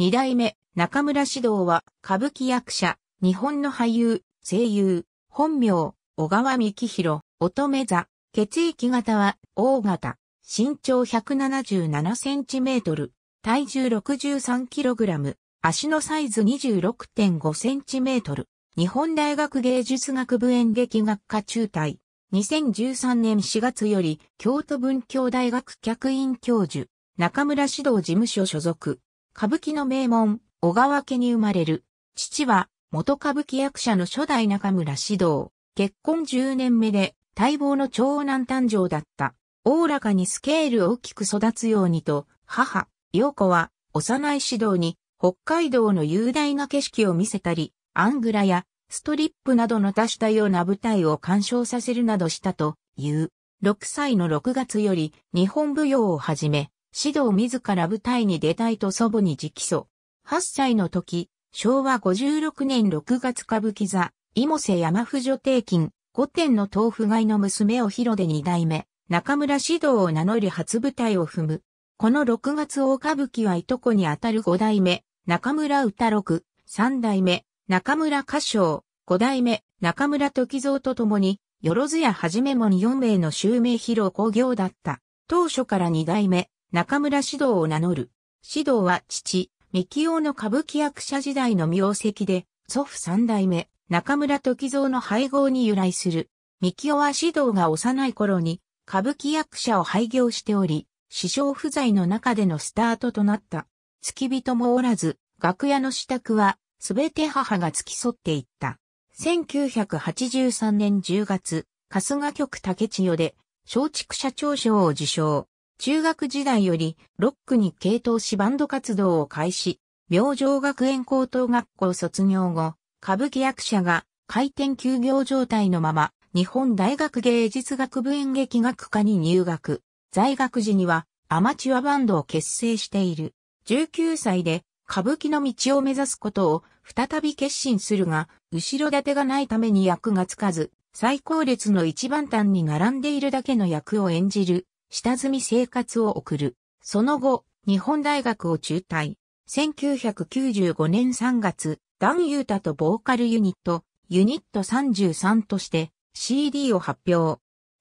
二代目、中村指導は、歌舞伎役者、日本の俳優、声優、本名、小川幹弘、乙女座、血液型は、大型、身長177センチメートル、体重63キログラム、足のサイズ26.5センチメートル、日本大学芸術学部演劇学科中退、2013年4月より、京都文教大学客員教授、中村指導事務所所属。歌舞伎の名門、小川家に生まれる。父は、元歌舞伎役者の初代中村指導。結婚10年目で、待望の長男誕生だった。おおらかにスケールを大きく育つようにと、母、陽子は、幼い指導に、北海道の雄大な景色を見せたり、アングラや、ストリップなどの多種多様な舞台を鑑賞させるなどしたという、6歳の6月より日本舞踊をはじめ、指導自ら舞台に出たいと祖母に直訴。8歳の時、昭和56年6月歌舞伎座、芋瀬山婦女定金、5点の豆腐買いの娘を広で2代目、中村指導を名乗り初舞台を踏む。この6月大歌舞伎はいとこにあたる5代目、中村歌六、3代目、中村歌唱、5代目、中村時蔵と共に、よろずやはじめもに4名の襲名披露興行だった。当初から2代目、中村指導を名乗る。指導は父、三木雄の歌舞伎役者時代の名跡で、祖父三代目、中村時蔵の配合に由来する。三木雄は指導が幼い頃に、歌舞伎役者を廃業しており、師匠不在の中でのスタートとなった。付き人もおらず、楽屋の支度は、すべて母が付き添っていった。1983年10月、春日局竹千代で、松竹社長賞を受賞。中学時代よりロックに傾倒しバンド活動を開始、明星学園高等学校卒業後、歌舞伎役者が開店休業状態のまま、日本大学芸術学部演劇学科に入学。在学時にはアマチュアバンドを結成している。19歳で歌舞伎の道を目指すことを再び決心するが、後ろ盾がないために役がつかず、最高列の一番端に並んでいるだけの役を演じる下積み生活を送る。その後、日本大学を中退。1995年3月、ダン・ユータとボーカルユニット、ユニット33として CD を発表。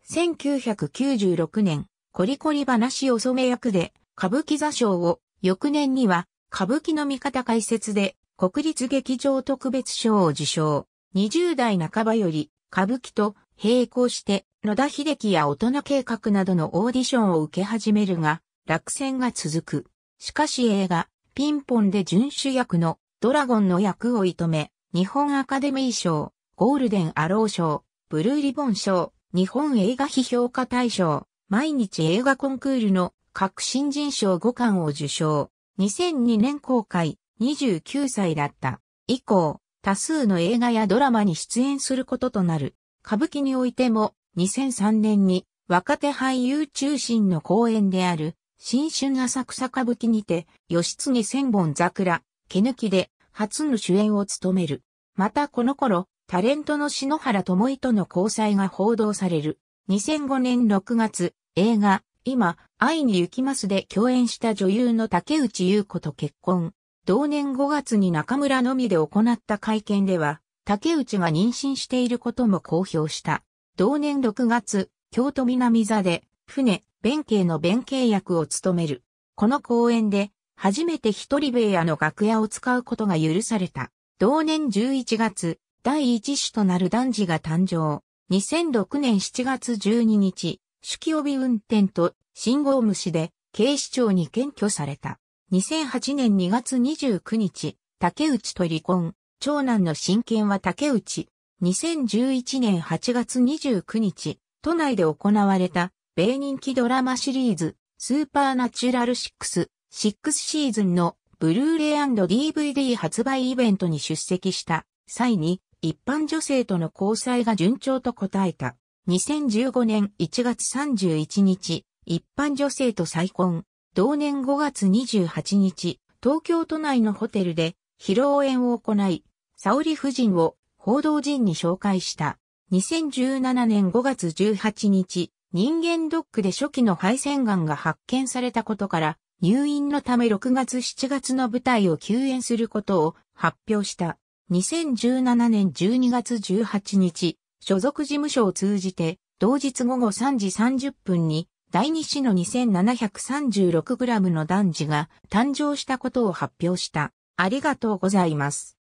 1996年、コリコリ話お染め役で歌舞伎座賞を、翌年には歌舞伎の味方解説で国立劇場特別賞を受賞。20代半ばより歌舞伎と並行して野田秀樹や大人計画などのオーディションを受け始めるが、落選が続く。しかし映画、ピンポンで準主役のドラゴンの役を射止め、日本アカデミー賞、ゴールデンアロー賞、ブルーリボン賞、日本映画批評家大賞、毎日映画コンクールの各新人賞5冠を受賞。2002年公開、29歳だった。以降、多数の映画やドラマに出演することとなる。歌舞伎においても、2003年に若手俳優中心の公演である新春浅草歌舞伎にて義経千本桜、毛抜きで初の主演を務める。またこの頃、タレントの篠原智恵との交際が報道される。2005年6月、映画、今、愛に行きますで共演した女優の竹内優子と結婚。同年5月に中村のみで行った会見では、竹内が妊娠していることも公表した。同年6月、京都南座で、船、弁慶の弁慶役を務める。この公演で、初めて一人部屋の楽屋を使うことが許された。同年11月、第一種となる男児が誕生。2006年7月12日、酒気帯運転と信号無視で警視庁に検挙された。2008年2月29日、竹内と離婚。長男の親権は竹内、2011年8月29日、都内で行われた、米人気ドラマシリーズ、スーパーナチュラル6、6シーズンのブルーレイ &DVD 発売イベントに出席した際に、一般女性との交際が順調と答えた。2015年1月31日、一般女性と再婚。同年5月28日、東京都内のホテルで披露宴を行い、沙織夫人を報道陣に紹介した。2017年5月18日、人間ドックで初期の肺腺んが発見されたことから、入院のため6月7月の舞台を休演することを発表した。2017年12月18日、所属事務所を通じて、同日午後3時30分に、第2子の 2736g の男児が誕生したことを発表した。ありがとうございます。